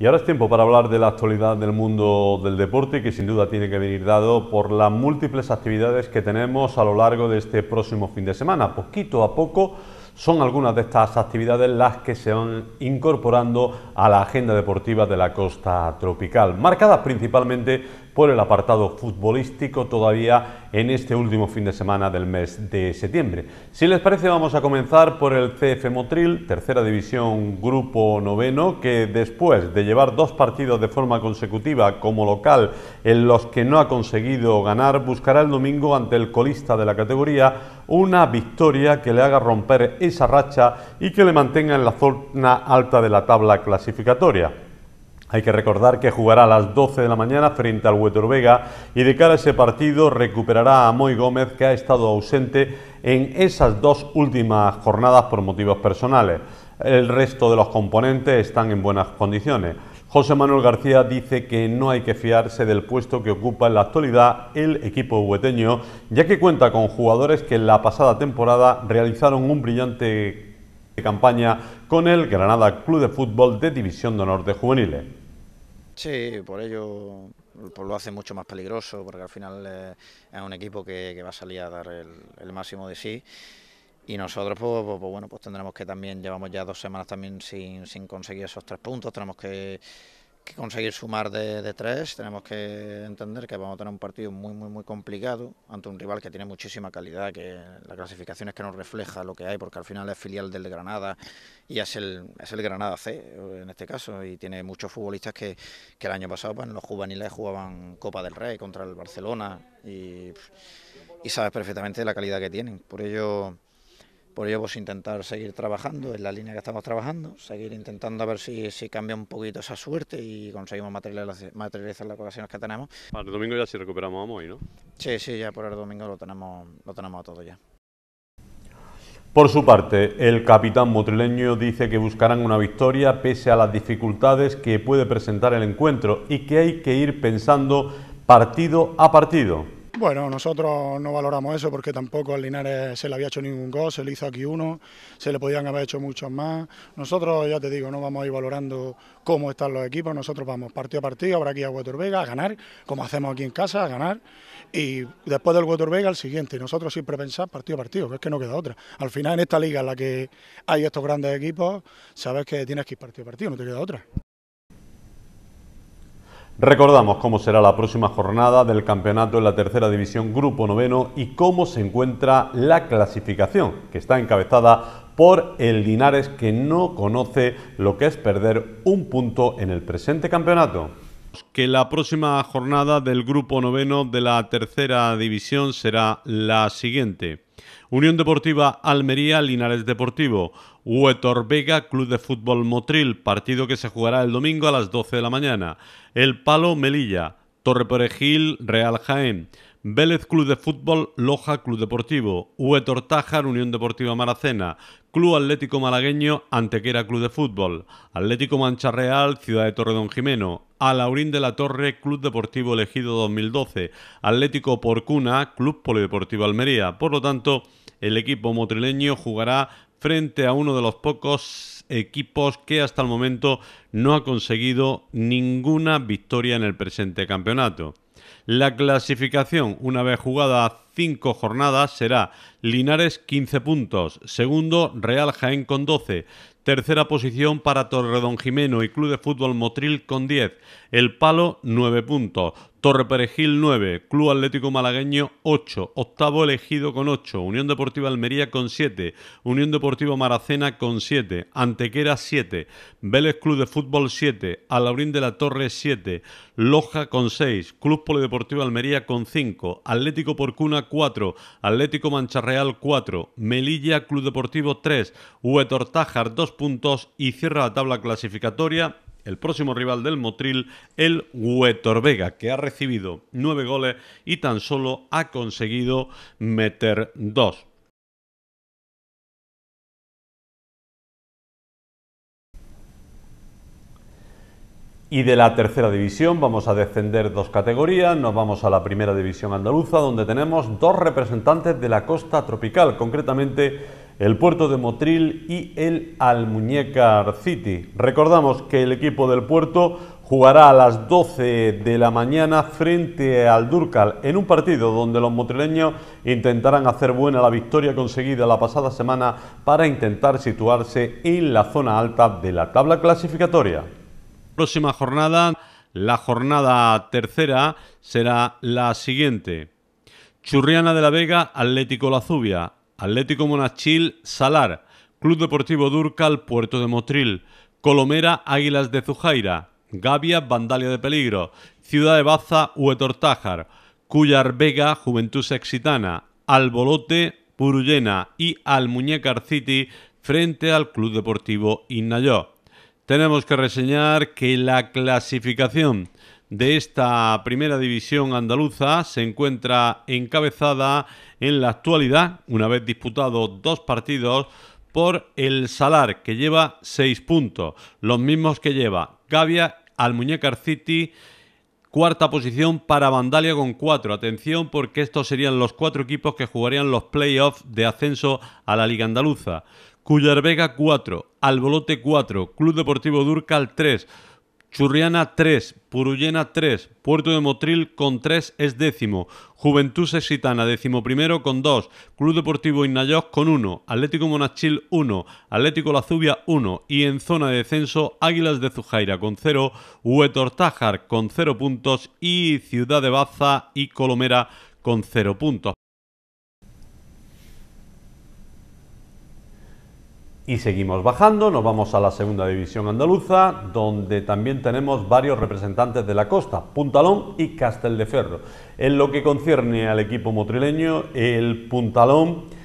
Y ahora es tiempo para hablar de la actualidad del mundo del deporte, que sin duda tiene que venir dado por las múltiples actividades que tenemos a lo largo de este próximo fin de semana. Poquito a poco son algunas de estas actividades las que se van incorporando a la agenda deportiva de la costa tropical, marcadas principalmente por el apartado futbolístico todavía en este último fin de semana del mes de septiembre. Si les parece vamos a comenzar por el CF Motril, tercera división grupo noveno, que después de llevar dos partidos de forma consecutiva como local en los que no ha conseguido ganar, buscará el domingo ante el colista de la categoría una victoria que le haga romper esa racha y que le mantenga en la zona alta de la tabla clasificatoria. Hay que recordar que jugará a las 12 de la mañana frente al Huetor Vega y de cara a ese partido recuperará a Moy Gómez que ha estado ausente en esas dos últimas jornadas por motivos personales. El resto de los componentes están en buenas condiciones. José Manuel García dice que no hay que fiarse del puesto que ocupa en la actualidad el equipo hueteño, ya que cuenta con jugadores que en la pasada temporada realizaron un brillante campaña con el Granada Club de Fútbol de División de Honor de Juveniles. Sí, por ello pues lo hace mucho más peligroso, porque al final eh, es un equipo que, va a salir a dar el, máximo de sí. Y nosotros, pues, pues, pues, bueno, pues tendremos que también, llevamos ya dos semanas también sin, sin conseguir esos tres puntos, tenemos que que conseguir sumar de, tres, tenemos que entender que vamos a tener un partido muy, muy, muy complicado ante un rival que tiene muchísima calidad, que la clasificación es que no refleja lo que hay, porque al final es filial del Granada y es el, es el Granada C en este caso, y tiene muchos futbolistas que, el año pasado en pues, los juveniles jugaban Copa del Rey contra el Barcelona y, y sabes perfectamente la calidad que tienen. Por ello por ello, pues intentar seguir trabajando en la línea que estamos trabajando, seguir intentando a ver si, si cambia un poquito esa suerte y conseguimos materializar, las ocasiones que tenemos. Para el domingo ya si recuperamos a ¿no? Sí, sí, ya por el domingo lo tenemos, lo tenemos a todo ya. Por su parte, el capitán motrileño dice que buscarán una victoria pese a las dificultades que puede presentar el encuentro y que hay que ir pensando partido a partido. Bueno, nosotros no valoramos eso porque tampoco al Linares se le había hecho ningún gol, se le hizo aquí uno, se le podían haber hecho muchos más. Nosotros, ya te digo, no vamos a ir valorando cómo están los equipos, nosotros vamos partido a partido, ahora aquí a Vega a ganar, como hacemos aquí en casa, a ganar. Y después del Vega el siguiente. nosotros siempre pensamos partido a partido, que es que no queda otra. Al final en esta liga en la que hay estos grandes equipos, sabes que tienes que ir partido a partido, no te queda otra. Recordamos cómo será la próxima jornada del campeonato en la tercera división Grupo Noveno y cómo se encuentra la clasificación, que está encabezada por el Linares que no conoce lo que es perder un punto en el presente campeonato. Que la próxima jornada del Grupo Noveno de la tercera división será la siguiente. Unión Deportiva Almería, Linares Deportivo, Huetor Vega, Club de Fútbol Motril, partido que se jugará el domingo a las 12 de la mañana, El Palo Melilla, Torre Perejil, Real Jaén, Vélez Club de Fútbol, Loja Club Deportivo, Huetor Tájar, Unión Deportiva Maracena, Club Atlético Malagueño, Antequera Club de Fútbol, Atlético Mancha Real, Ciudad de Torredón Jimeno, a Laurín de la Torre, Club Deportivo Elegido 2012, Atlético Porcuna, Club Polideportivo Almería. Por lo tanto, el equipo motrileño jugará frente a uno de los pocos equipos que hasta el momento no ha conseguido ninguna victoria en el presente campeonato. La clasificación, una vez jugada jornadas será Linares 15 puntos, segundo Real Jaén con 12, tercera posición para Torredón Jimeno y Club de Fútbol Motril con 10, El Palo 9 puntos, Torre Perejil 9, Club Atlético Malagueño 8, octavo elegido con 8, Unión Deportiva Almería con 7, Unión Deportiva Maracena con 7, Antequera 7, Vélez Club de Fútbol 7, Alaurín de la Torre 7, Loja con 6, Club Polideportivo Almería con 5, Atlético Porcuna 4, Atlético Mancha Real, 4, Melilla Club Deportivo 3, Huetor Tajar 2 puntos y cierra la tabla clasificatoria el próximo rival del Motril, el Huetor Vega, que ha recibido 9 goles y tan solo ha conseguido meter 2. Y de la tercera división vamos a descender dos categorías, nos vamos a la primera división andaluza donde tenemos dos representantes de la costa tropical, concretamente el puerto de Motril y el Almuñécar City. Recordamos que el equipo del puerto jugará a las 12 de la mañana frente al Durcal en un partido donde los motrileños intentarán hacer buena la victoria conseguida la pasada semana para intentar situarse en la zona alta de la tabla clasificatoria próxima jornada, la jornada tercera, será la siguiente. Churriana de la Vega, Atlético Zubia, Atlético Monachil, Salar, Club Deportivo Durcal, Puerto de Motril, Colomera, Águilas de Zujaira, Gavia, Vandalia de Peligro, Ciudad de Baza, Huetortájar, Cuyar Vega, Juventud Sexitana, Albolote, Purullena y Almuñécar City frente al Club Deportivo Innayó tenemos que reseñar que la clasificación de esta primera división andaluza se encuentra encabezada en la actualidad, una vez disputados dos partidos, por el Salar, que lleva seis puntos, los mismos que lleva Gavia al City. Cuarta posición para Vandalia con cuatro. Atención porque estos serían los cuatro equipos que jugarían los playoffs de ascenso a la Liga Andaluza. Vega 4, Albolote 4, Club Deportivo Durcal 3, Churriana 3, Purullena 3, Puerto de Motril con 3 es décimo, Juventud Sexitana décimo primero con 2, Club Deportivo Innayos con 1, Atlético Monachil 1, Atlético Lazubia 1 y en zona de descenso Águilas de Zujaira con 0, huetortájar con 0 puntos y Ciudad de Baza y Colomera con 0 puntos. Y seguimos bajando, nos vamos a la segunda división andaluza, donde también tenemos varios representantes de la costa, Puntalón y Casteldeferro. En lo que concierne al equipo motrileño, el Puntalón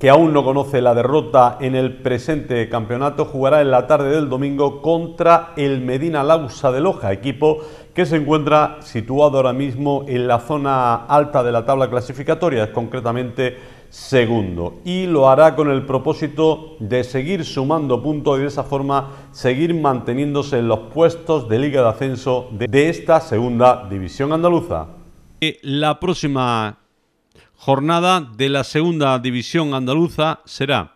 que aún no conoce la derrota en el presente campeonato, jugará en la tarde del domingo contra el Medina Lausa de Loja, equipo que se encuentra situado ahora mismo en la zona alta de la tabla clasificatoria, ...es concretamente segundo. Y lo hará con el propósito de seguir sumando puntos y de esa forma seguir manteniéndose en los puestos de Liga de Ascenso de, esta segunda división andaluza. Eh, la próxima jornada de la segunda división andaluza será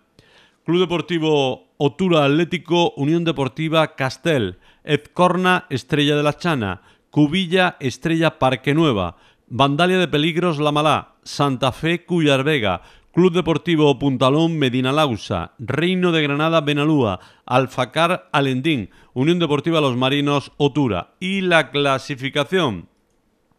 Club Deportivo Otura Atlético, Unión Deportiva Castel, Ezcorna Estrella de la Chana, Cubilla Estrella Parque Nueva, Vandalia de Peligros La Malá, Santa Fe Cuyar Club Deportivo Puntalón Medina Lausa, Reino de Granada Benalúa, Alfacar Alendín, Unión Deportiva Los Marinos Otura. Y la clasificación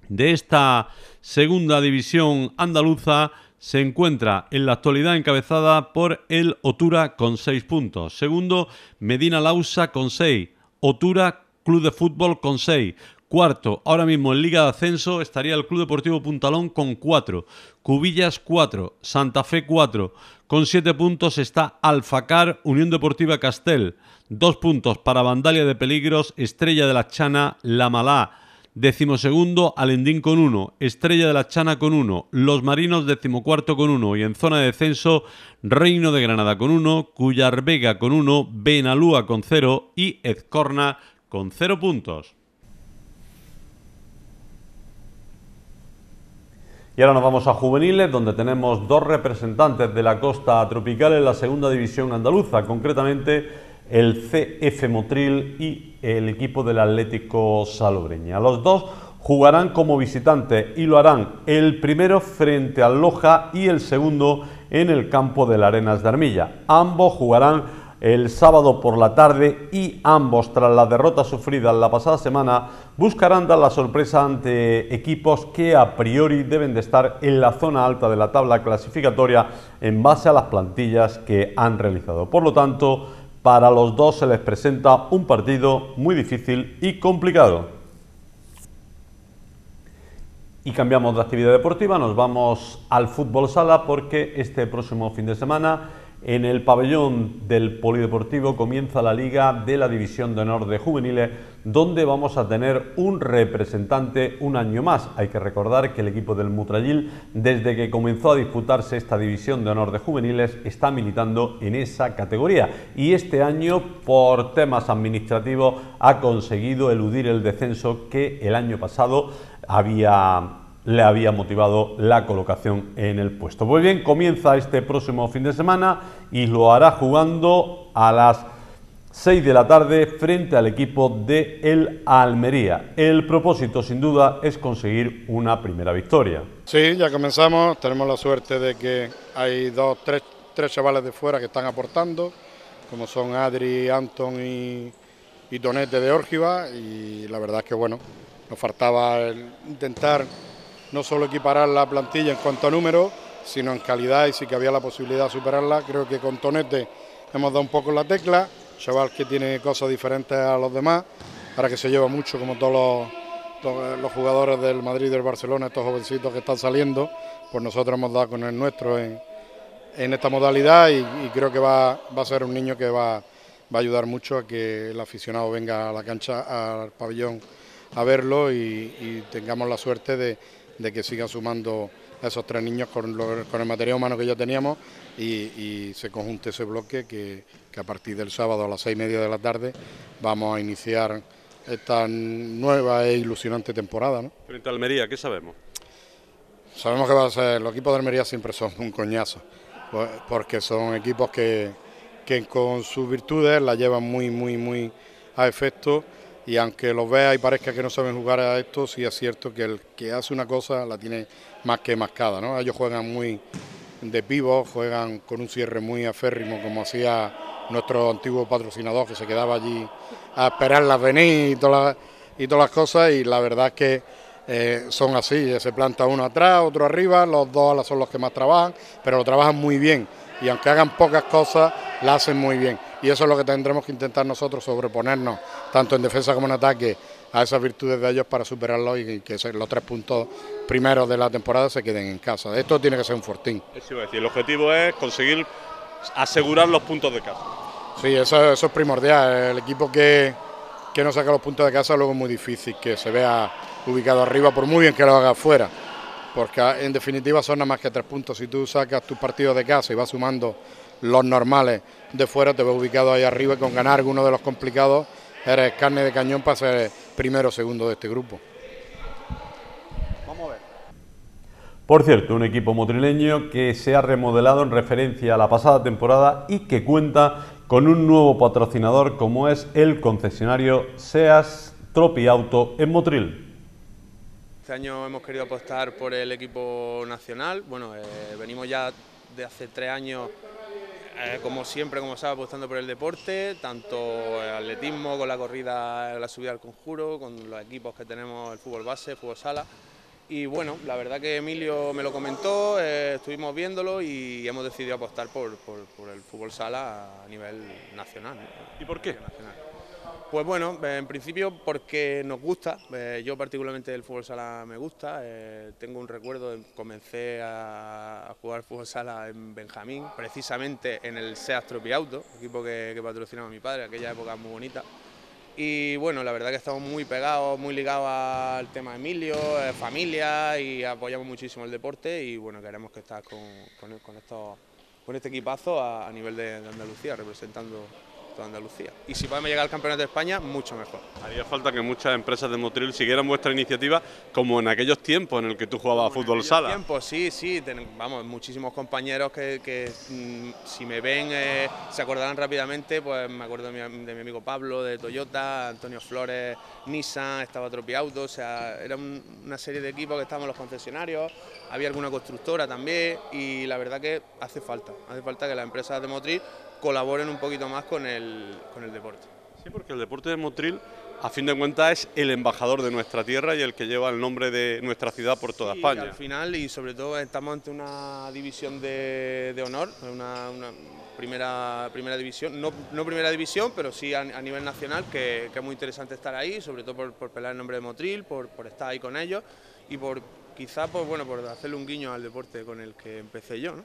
de esta segunda división andaluza se encuentra en la actualidad encabezada por el Otura con 6 puntos. Segundo, Medina Lausa con 6. Otura Club de Fútbol con 6. Cuarto, ahora mismo en Liga de Ascenso estaría el Club Deportivo Puntalón con 4, Cubillas 4, Santa Fe 4, con 7 puntos está Alfacar, Unión Deportiva Castel, 2 puntos para Vandalia de Peligros, Estrella de la Chana, La Malá, segundo, Alendín con 1, Estrella de la Chana con 1, Los Marinos decimocuarto con 1 y en zona de descenso Reino de Granada con 1, Vega con 1, Benalúa con 0 y Ezcorna con 0 puntos. Y ahora nos vamos a juveniles, donde tenemos dos representantes de la costa tropical en la segunda división andaluza, concretamente el CF Motril y el equipo del Atlético Salobreña. Los dos jugarán como visitantes y lo harán el primero frente al Loja y el segundo en el campo de la Arenas de Armilla. Ambos jugarán el sábado por la tarde y ambos, tras la derrota sufrida la pasada semana, buscarán dar la sorpresa ante equipos que a priori deben de estar en la zona alta de la tabla clasificatoria en base a las plantillas que han realizado. Por lo tanto, para los dos se les presenta un partido muy difícil y complicado. Y cambiamos de actividad deportiva, nos vamos al fútbol sala porque este próximo fin de semana en el pabellón del Polideportivo comienza la Liga de la División de Honor de Juveniles, donde vamos a tener un representante un año más. Hay que recordar que el equipo del Mutrayil, desde que comenzó a disputarse esta División de Honor de Juveniles, está militando en esa categoría. Y este año, por temas administrativos, ha conseguido eludir el descenso que el año pasado había le había motivado la colocación en el puesto. Pues bien, comienza este próximo fin de semana y lo hará jugando a las 6 de la tarde frente al equipo de El Almería. El propósito, sin duda, es conseguir una primera victoria. Sí, ya comenzamos. Tenemos la suerte de que hay dos, tres, tres chavales de fuera que están aportando, como son Adri, Anton y, y Donete de Orgiva... Y la verdad es que, bueno, nos faltaba el intentar no solo equiparar la plantilla en cuanto a número, sino en calidad y sí que había la posibilidad de superarla. Creo que con Tonete hemos dado un poco la tecla, chaval que tiene cosas diferentes a los demás, ...para que se lleva mucho como todos los, los jugadores del Madrid y del Barcelona, estos jovencitos que están saliendo, pues nosotros hemos dado con el nuestro en, en esta modalidad y, creo que va, va, a ser un niño que va, va a ayudar mucho a que el aficionado venga a la cancha, al pabellón a verlo y tengamos la suerte de de que sigan sumando a esos tres niños con, el material humano que ya teníamos y, se conjunte ese bloque que, a partir del sábado a las seis y media de la tarde vamos a iniciar esta nueva e ilusionante temporada. ¿no? Frente a Almería, ¿qué sabemos? Sabemos que va a ser, los equipos de Almería siempre son un coñazo, pues, porque son equipos que, con sus virtudes la llevan muy, muy, muy a efecto y aunque los vea y parezca que no saben jugar a esto, sí es cierto que el que hace una cosa la tiene más que mascada, ¿no? Ellos juegan muy de vivo, juegan con un cierre muy aférrimo como hacía nuestro antiguo patrocinador que se quedaba allí a esperar venir y y todas las cosas y la verdad es que eh, son así, eh, se planta uno atrás, otro arriba, los dos son los que más trabajan, pero lo trabajan muy bien y aunque hagan pocas cosas, la hacen muy bien y eso es lo que tendremos que intentar nosotros sobreponernos, tanto en defensa como en ataque, a esas virtudes de ellos para superarlos y que los tres puntos primeros de la temporada se queden en casa. Esto tiene que ser un fortín. el objetivo es conseguir asegurar los puntos de casa. Sí, eso, es primordial. El equipo que, que no saca los puntos de casa luego es muy difícil que se vea ubicado arriba, por muy bien que lo haga afuera porque en definitiva son nada más que tres puntos. Si tú sacas tus partidos de casa y vas sumando los normales de fuera, te veo ubicado ahí arriba y con ganar uno de los complicados eres carne de cañón para ser primero o segundo de este grupo. Vamos a ver. Por cierto, un equipo motrileño que se ha remodelado en referencia a la pasada temporada y que cuenta con un nuevo patrocinador como es el concesionario SEAS Tropi Auto en Motril. Este año hemos querido apostar por el equipo nacional. Bueno, eh, venimos ya de hace tres años eh, como siempre, como sabes, apostando por el deporte, tanto el atletismo, con la corrida, la subida al conjuro, con los equipos que tenemos, el fútbol base, el fútbol sala. Y bueno, la verdad que Emilio me lo comentó, eh, estuvimos viéndolo y hemos decidido apostar por, el fútbol sala a nivel nacional. ¿Y por qué? Nacional. Pues bueno, eh, en principio porque nos gusta, eh, yo particularmente el fútbol sala me gusta, eh, tengo un recuerdo, de, comencé a, jugar fútbol sala en Benjamín, precisamente en el SEAS Auto, equipo que, patrocinaba mi padre, aquella época muy bonita. Y bueno, la verdad que estamos muy pegados, muy ligados al tema de Emilio, familia y apoyamos muchísimo el deporte y bueno, queremos que estás con, con, con, este equipazo a, nivel de Andalucía representando de Andalucía. Y si podemos llegar al Campeonato de España, mucho mejor. Haría falta que muchas empresas de Motril siguieran vuestra iniciativa, como en aquellos tiempos en el que tú jugabas a fútbol sala. Tiempos, sí, sí, vamos, muchísimos compañeros que, mm, si me ven eh, se acordarán rápidamente, pues me acuerdo de mi, amigo Pablo de Toyota, Antonio Flores, Nissan, estaba Tropiauto, o sea, era una serie de equipos que estábamos los concesionarios, había alguna constructora también y la verdad que hace falta, hace falta que las empresas de Motril colaboren un poquito más con el, deporte. Sí, porque el deporte de Motril, a fin de cuentas, es el embajador de nuestra tierra y el que lleva el nombre de nuestra ciudad por toda España. Al final, y sobre todo, estamos ante una división de, honor, una, primera, primera división, no, primera división, pero sí a, nivel nacional, que, es muy interesante estar ahí, sobre todo por, por pelar el nombre de Motril, por, por estar ahí con ellos y por quizá pues, bueno, por hacerle un guiño al deporte con el que empecé yo.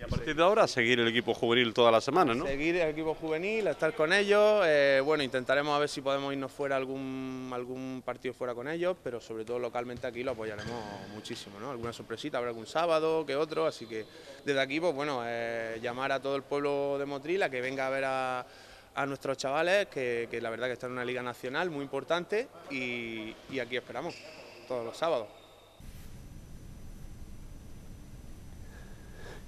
Y a partir de ahora seguir el equipo juvenil toda la semana, ¿no? Seguir el equipo juvenil, estar con ellos, eh, bueno, intentaremos a ver si podemos irnos fuera algún, algún partido fuera con ellos, pero sobre todo localmente aquí lo apoyaremos muchísimo, ¿no? Alguna sorpresita, habrá algún sábado que otro, así que desde aquí, pues bueno, eh, llamar a todo el pueblo de Motril a que venga a ver a nuestros chavales, que, la verdad que están en una liga nacional muy importante y aquí esperamos todos los sábados.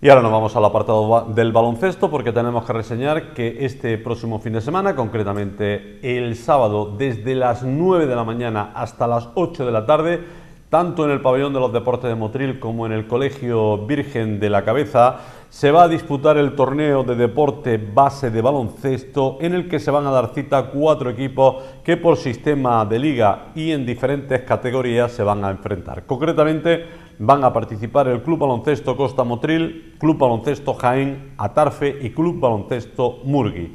Y ahora nos vamos al apartado del baloncesto porque tenemos que reseñar que este próximo fin de semana, concretamente el sábado desde las 9 de la mañana hasta las 8 de la tarde, tanto en el pabellón de los deportes de Motril como en el Colegio Virgen de la Cabeza, se va a disputar el torneo de deporte base de baloncesto en el que se van a dar cita cuatro equipos que por sistema de liga y en diferentes categorías se van a enfrentar. Concretamente, van a participar el Club Baloncesto Costa Motril, Club Baloncesto Jaén Atarfe y Club Baloncesto Murgui.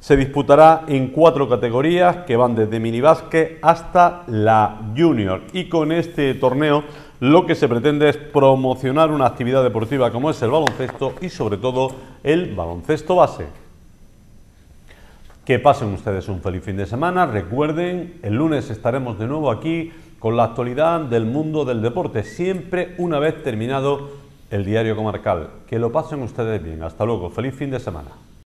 Se disputará en cuatro categorías que van desde minibásquet hasta la junior y con este torneo lo que se pretende es promocionar una actividad deportiva como es el baloncesto y sobre todo el baloncesto base. Que pasen ustedes un feliz fin de semana. Recuerden, el lunes estaremos de nuevo aquí con la actualidad del mundo del deporte, siempre una vez terminado el diario comarcal. Que lo pasen ustedes bien. Hasta luego. Feliz fin de semana.